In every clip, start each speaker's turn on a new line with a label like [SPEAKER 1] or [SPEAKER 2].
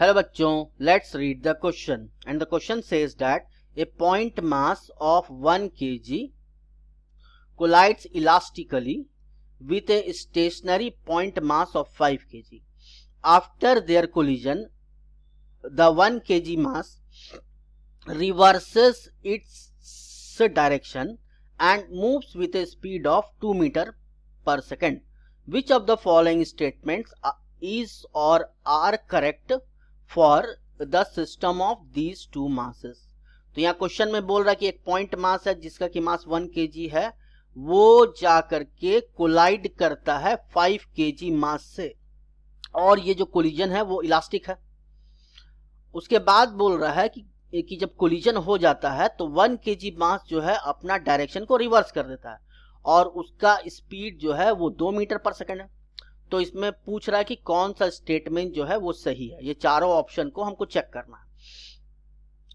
[SPEAKER 1] Hello bachcho, let's read the question. And the question says that a point mass of 1 kg collides elastically with a stationary point mass of 5 kg. After their collision, the 1 kg mass reverses its direction and moves with a speed of 2 meter per second. Which of the following statements uh, is or are correct for the system of these two masses तो यहाँ question में बोल रहा है कि एक point mass है जिसका कि मास वन के है वो जाकर के कोलाइड करता है फाइव के मास से और ये जो कोलिजन है वो इलास्टिक है उसके बाद बोल रहा है कि कि जब कोलिजन हो जाता है तो वन के मास जो है अपना डायरेक्शन को रिवर्स कर देता है और उसका स्पीड जो है वो दो मीटर पर सेकेंड है तो इसमें पूछ रहा है कि कौन सा स्टेटमेंट जो है वो सही है ये चारों ऑप्शन को हमको चेक करना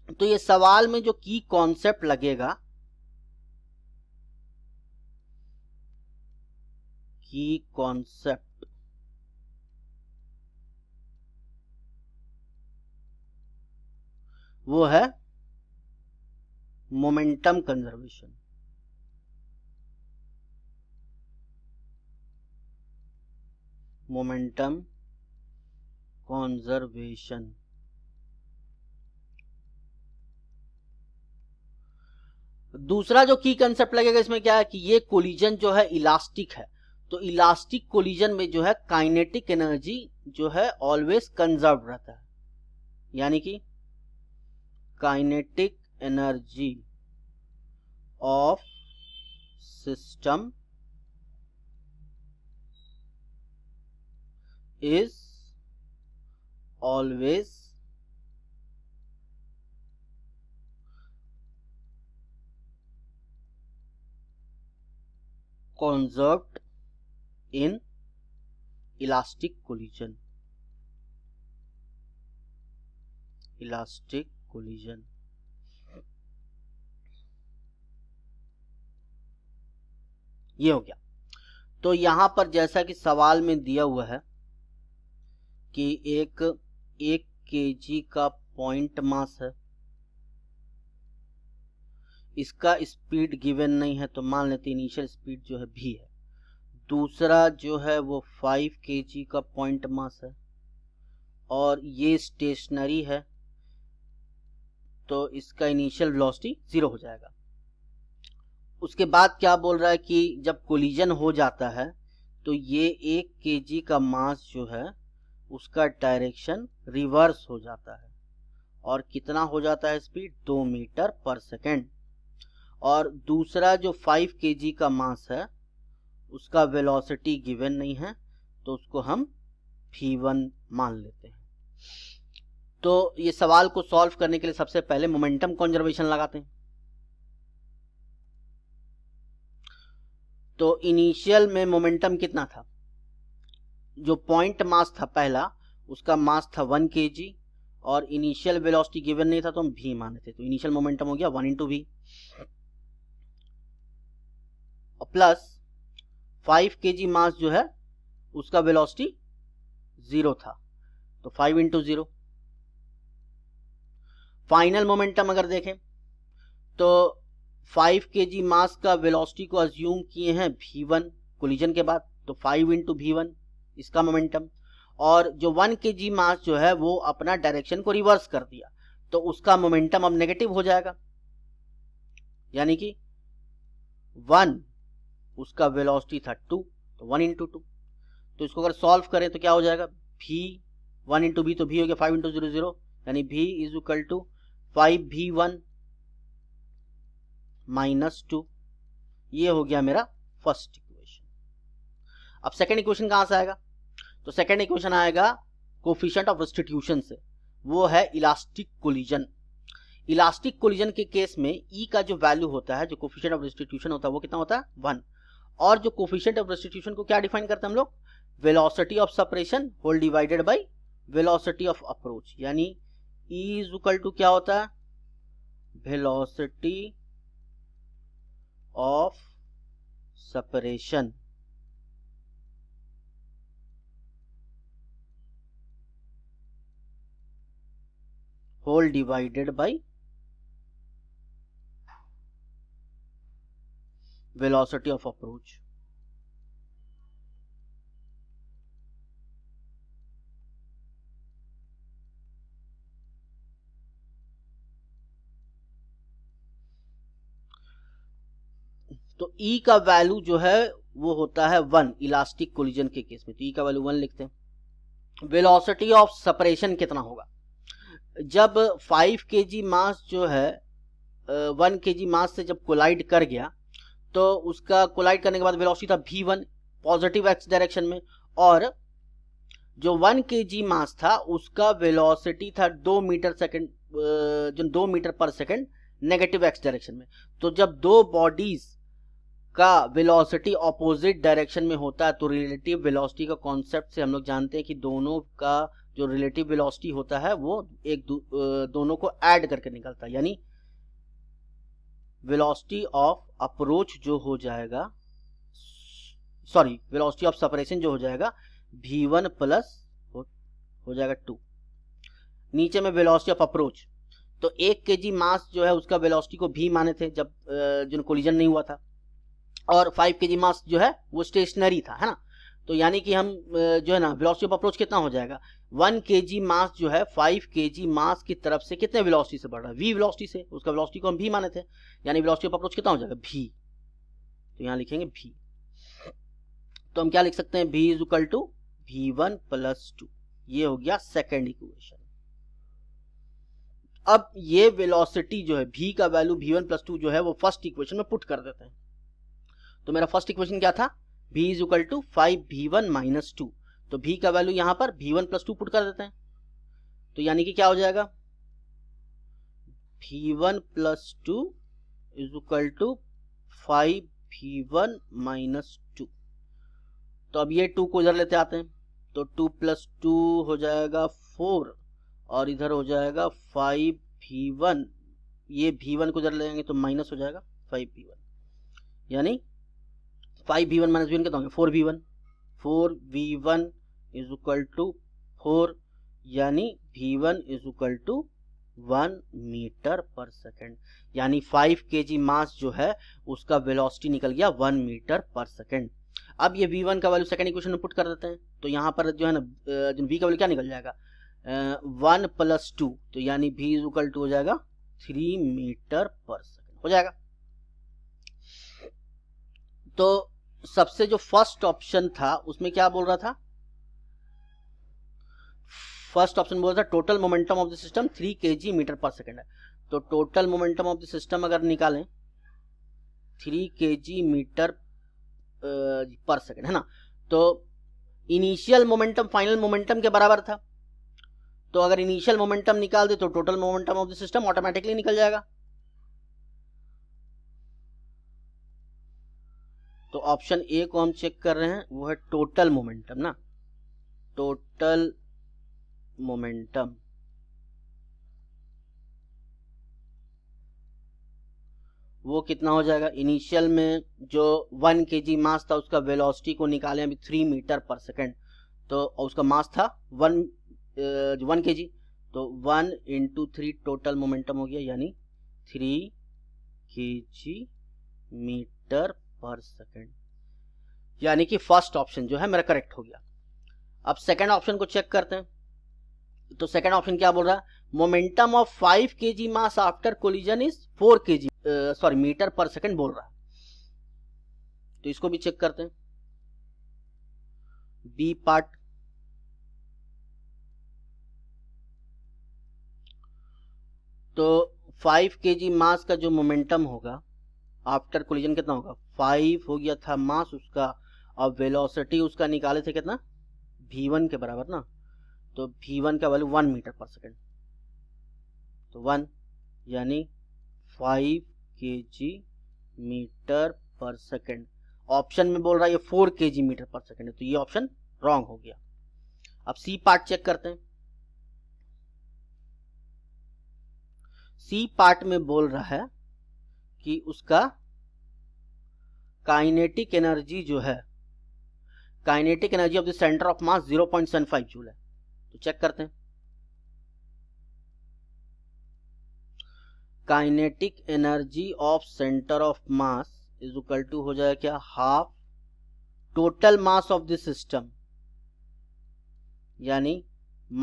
[SPEAKER 1] है तो ये सवाल में जो की कॉन्सेप्ट लगेगा की कॉन्सेप्ट वो है मोमेंटम कंजर्वेशन मोमेंटम कॉन्जर्वेशन दूसरा जो की कंसेप्ट लगेगा इसमें क्या है कि ये कोलिजन जो है इलास्टिक है तो इलास्टिक कोलिजन में जो है काइनेटिक एनर्जी जो है ऑलवेज कंजर्व रहता है यानी कि kinetic energy of system is always conserved in elastic collision elastic collision ये हो गया तो यहां पर जैसा कि सवाल में दिया हुआ है कि एक एक केजी का पॉइंट मास है इसका स्पीड गिवन नहीं है तो मान लेते इनिशियल स्पीड जो है भी है दूसरा जो है वो फाइव के का पॉइंट मास है और ये स्टेशनरी है तो इसका इनिशियल वेलोसिटी ज़ीरो हो जाएगा उसके बाद क्या बोल रहा है कि जब कोलिजन हो जाता है तो ये एक के का मास जो है उसका डायरेक्शन रिवर्स हो जाता है और कितना हो जाता है स्पीड दो मीटर पर सेकेंड और दूसरा जो फाइव के का मास है उसका वेलोसिटी गिवन नहीं है तो उसको हम फी वन मान लेते हैं तो ये सवाल को सॉल्व करने के लिए सबसे पहले मोमेंटम कॉन्जर्वेशन लगाते हैं तो इनिशियल में मोमेंटम कितना था जो पॉइंट मास था पहला उसका मास था वन के जी और इनिशियल वेलोसिटी गिवन नहीं था तो हम भी माने थे तो इनिशियल मोमेंटम हो गया वन इंटू भी प्लस फाइव के जी मास जो है उसका वेलोसिटी जीरो था तो five into zero final momentum अगर देखें तो फाइव के जी मास का वेलोसिटी को अज्यूम किए हैं भी वन कोलिजन के बाद तो फाइव इंटू भी वन इसका मोमेंटम और जो वन के जी मास जो है वो अपना डायरेक्शन को रिवर्स कर दिया तो उसका मोमेंटम अब नेगेटिव हो जाएगा यानी कि वन उसका वेलोसिटी था टू तो वन इंटू टू तो इसको अगर सॉल्व करें तो क्या हो जाएगा भी वन इंटू भी तो भी हो गया फाइव इंटू जीरो जीरो यानी B is equal to five भी वन माइनस टू ये हो गया मेरा फर्स्ट इक्वेशन अब सेकेंड इक्वेशन कहां से आएगा तो सेकेंड इक्वेशन आएगा कोफिशेंट ऑफ इंस्टीट्यूशन से वो है इलास्टिक कोलिजन इलास्टिक कोलिजन के केस में ई e का जो वैल्यू होता है जो कोफिशियंट ऑफ रिस्टिट्यूशन होता है वो कितना होता है वन और जो कोफिशियंट ऑफ रिस्टिट्यूशन को क्या डिफाइन करते हैं हम लोग velocity of separation whole divided by velocity of approach यानी ई इज इक्वल टू क्या होता है velocity of separation whole divided by velocity of approach तो E का वैल्यू जो है वो होता है वन इलास्टिक कोलिजन के केस में तो E का वैल्यू वन लिखते हैं वेलोसिटी ऑफ सेपरेशन कितना होगा जब फाइव के जी मास जो है वन के जी मास से जब कोलाइड कर गया तो उसका कोलाइड करने के बाद वेलोसिटी था भी वन पॉजिटिव एक्स डायरेक्शन में और जो वन के जी मास था उसका वेलोसिटी था दो मीटर सेकंड जो दो मीटर पर सेकंड नेगेटिव एक्स डायरेक्शन में तो जब दो बॉडीज का वेलोसिटी ऑपोजिट डायरेक्शन में होता है तो रिलेटिव वेलोसिटी का कॉन्सेप्ट से हम लोग जानते हैं कि दोनों का जो रिलेटिव वेलोसिटी होता है वो एक दो, दोनों को ऐड करके निकलता है यानी वेलोसिटी ऑफ अप्रोच जो हो जाएगा सॉरी वेलोसिटी ऑफ सेपरेशन जो हो जाएगा भी वन प्लस हो, हो जाएगा टू नीचे में वेलोसिटी ऑफ अप्रोच तो एक के जी मास जो है उसका वेलोसिटी को भी माने थे जब जिन कोलिजन नहीं हुआ था और फाइव के जी मास जो है वो स्टेशनरी था है ना तो यानी कि हम जो है ना वेलोसिटी ऑफ अप्रोच कितना हो जाएगा वन के जी मास जो है फाइव के जी मास की तरफ से कितने वेलोसिटी से बढ़ रहा है वी वेलोसिटी से उसका वेलोसिटी को हम भी माने थे यानी वेलोसिटी ऑफ अप्रोच कितना हो जाएगा भी तो यहाँ लिखेंगे भी तो हम क्या लिख सकते हैं B is equal to B one plus two ये हो गया सेकेंड इक्वेशन अब ये वेलोसिटी जो है भी का वैल्यू भी वन प्लस टू जो है वो फर्स्ट इक्वेशन में पुट कर देते हैं तो मेरा फर्स्ट इक्वेशन क्या था B is equal to five भी वन माइनस टू तो भी का वैल्यू यहां पर भी वन प्लस टू पुट कर देते हैं तो यानी कि क्या हो जाएगा V one plus two is equal to five भी वन माइनस टू तो अब ये टू को इधर लेते आते हैं तो टू प्लस टू हो जाएगा फोर और इधर हो जाएगा फाइव भी वन ये भी वन को इधर ले तो माइनस हो जाएगा फाइव भी वन यानी five V one minus V one कितना हो four V one four V one is equal to four यानी V one is equal to one meter per second यानी फाइव के जी मास जो है उसका वेलोसिटी निकल गया वन मीटर पर सेकेंड अब ये वी वन का वैल्यू सेकेंड इक्वेशन में पुट कर देते हैं तो यहाँ पर जो है ना जो वी का वैल्यू क्या निकल जाएगा वन प्लस टू तो यानी वी इज इक्वल टू हो जाएगा थ्री मीटर पर सेकेंड हो जाएगा तो सबसे जो फर्स्ट ऑप्शन था उसमें क्या बोल रहा था फर्स्ट ऑप्शन बोल रहा था total momentum of the system three K G meter per second है तो total momentum of the system अगर निकालें three K G meter per second है ना तो इनिशियल मोमेंटम फाइनल मोमेंटम के बराबर था तो अगर इनिशियल मोमेंटम निकाल दे तो total momentum of the system automatically निकल जाएगा तो ऑप्शन ए को हम चेक कर रहे हैं वो है टोटल मोमेंटम ना टोटल मोमेंटम वो कितना हो जाएगा इनिशियल में जो वन के जी मास था उसका वेलोसिटी को निकाले अभी थ्री मीटर पर सेकेंड तो उसका मास था वन वन के जी तो one into three total momentum हो गया यानी three K G meter per second यानी कि फर्स्ट ऑप्शन जो है मेरा करेक्ट हो गया अब सेकेंड ऑप्शन को चेक करते हैं तो सेकेंड ऑप्शन क्या बोल रहा है momentum of five K G mass after collision is four K G sorry meter per second बोल रहा है तो इसको भी चेक करते हैं बी पार्ट तो फाइव के जी मास का जो मोमेंटम होगा आफ्टर कोलिजन कितना होगा फाइव हो गया था मास उसका और वेलोसिटी उसका निकाले थे कितना भी वन के बराबर ना तो भी वन का value one meter per second तो वन यानी five K G meter per second option में बोल रहा है ये four K G meter per second है तो ये ऑप्शन रॉन्ग हो गया अब सी पार्ट चेक करते हैं सी पार्ट में बोल रहा है कि उसका काइनेटिक एनर्जी जो है kinetic energy of the center of mass 0.75 joule है तो चेक करते हैं kinetic energy of center of mass is equal to हो जाएगा क्या half total mass of the system यानी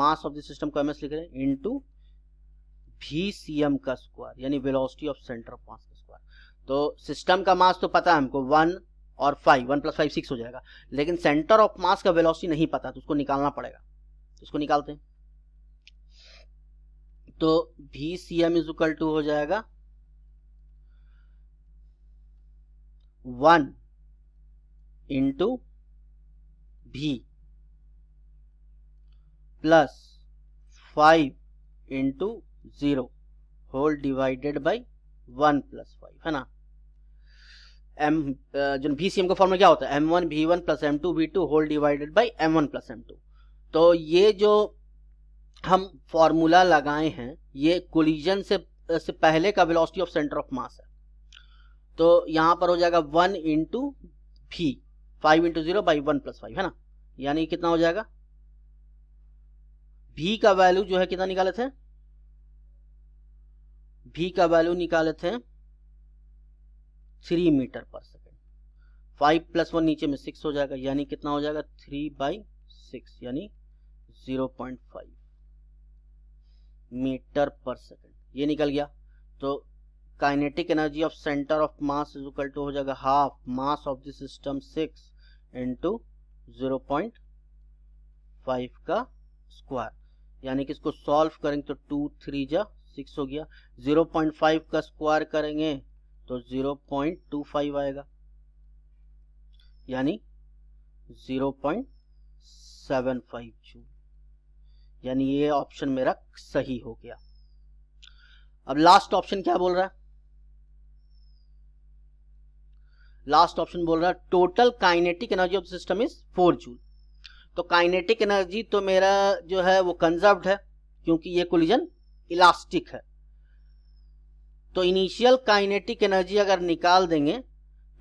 [SPEAKER 1] मास ऑफ द सिस्टम को एस लिख रहे हैं इनटू भी का स्क्वायर यानी velocity of center of mass तो सिस्टम का मास तो पता है हमको वन और five one plus five six हो जाएगा लेकिन सेंटर ऑफ मास का वेलोसिटी नहीं पता तो उसको निकालना पड़ेगा तो उसको निकालते हैं तो भी सी एम इजल टू हो जाएगा वन इंटू भी plus five into zero whole divided by one plus five है ना एम जो बी सी एम का फॉर्मूला क्या होता है M one V one plus M two V two whole divided by M one plus M two तो ये जो हम फॉर्मूला लगाए हैं ये कोलिजन से से पहले का velocity of center of mass है तो यहाँ पर हो जाएगा one into V five into zero by one plus five है ना यानी कितना हो जाएगा भी का वैल्यू जो है कितना निकाले थे वी का वैल्यू निकाले थे three meter per second five plus one नीचे में सिक्स हो जाएगा यानी कितना हो जाएगा थ्री बाई सिक्स यानी zero point five meter per second ये निकल गया तो kinetic energy of center of mass is equal to हो जाएगा half mass of the system six into zero point five का स्क्वायर यानी कि इसको सॉल्व करेंगे तो टू थ्री जा सिक्स हो गया जीरो पॉइंट फाइव का स्क्वायर करेंगे तो जीरो पॉइंट टू फाइव आएगा यानी zero point seven five joule यानी ये ऑप्शन मेरा सही हो गया अब लास्ट ऑप्शन क्या बोल रहा है लास्ट ऑप्शन बोल रहा है total kinetic energy of system is four joule तो काइनेटिक एनर्जी तो मेरा जो है वो कंजर्व्ड है क्योंकि ये कोलिजन इलास्टिक है तो इनिशियल काइनेटिक एनर्जी अगर निकाल देंगे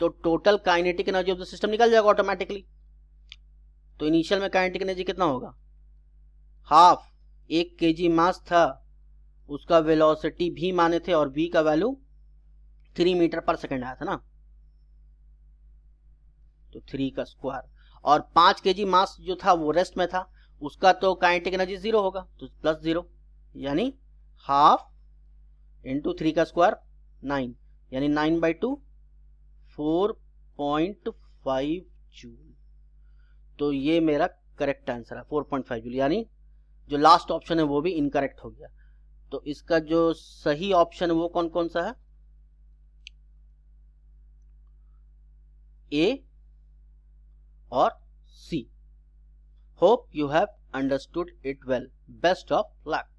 [SPEAKER 1] तो total kinetic energy of the system निकल जाएगा ऑटोमेटिकली तो इनिशियल में काइनेटिक एनर्जी कितना होगा हाफ एक के जी मास था उसका वेलोसिटी भी माने थे और बी का value three meter per second आया था ना तो थ्री का स्क्वायर और पांच के जी मास जो था वो रेस्ट में था उसका तो काइनेटिक एनर्जी जीरो होगा तो प्लस जीरो यानी हाफ इंटू थ्री का स्क्वायर नाइन यानी nine by two four point five joule तो ये मेरा करेक्ट आंसर है फोर पॉइंट फाइव जूल यानी जो लास्ट ऑप्शन है वो भी इनकरेक्ट हो गया तो इसका जो सही ऑप्शन है वो कौन कौन सा है ए और C hope you have understood it well best of luck